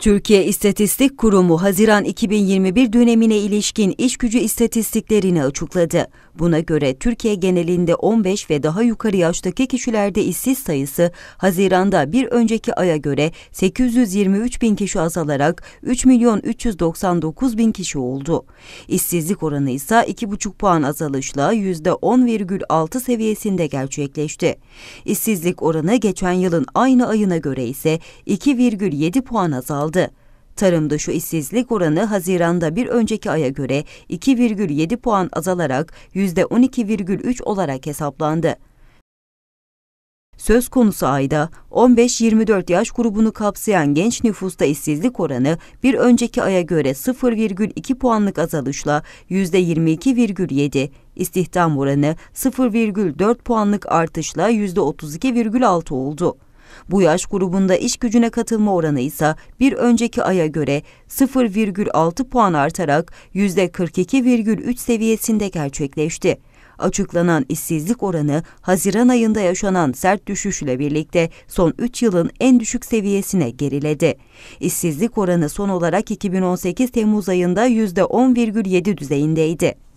Türkiye İstatistik Kurumu Haziran 2021 dönemine ilişkin iş gücü istatistiklerini açıkladı. Buna göre Türkiye genelinde 15 ve daha yukarı yaştaki kişilerde işsiz sayısı Haziran'da bir önceki aya göre 823 bin kişi azalarak 3 milyon 399 bin kişi oldu. İşsizlik oranı ise 2,5 puan azalışla %10,6 seviyesinde gerçekleşti. İşsizlik oranı geçen yılın aynı ayına göre ise 2,7 puan azaldı azaldı. Tarımda şu işsizlik oranı Haziran'da bir önceki aya göre 2,7 puan azalarak %12,3 olarak hesaplandı. Söz konusu ayda 15-24 yaş grubunu kapsayan genç nüfusta işsizlik oranı bir önceki aya göre 0,2 puanlık azalışla %22,7, istihdam oranı 0,4 puanlık artışla %32,6 oldu. Bu yaş grubunda iş gücüne katılma oranı ise bir önceki aya göre 0,6 puan artarak %42,3 seviyesinde gerçekleşti. Açıklanan işsizlik oranı Haziran ayında yaşanan sert düşüşle birlikte son 3 yılın en düşük seviyesine geriledi. İşsizlik oranı son olarak 2018 Temmuz ayında %10,7 düzeyindeydi.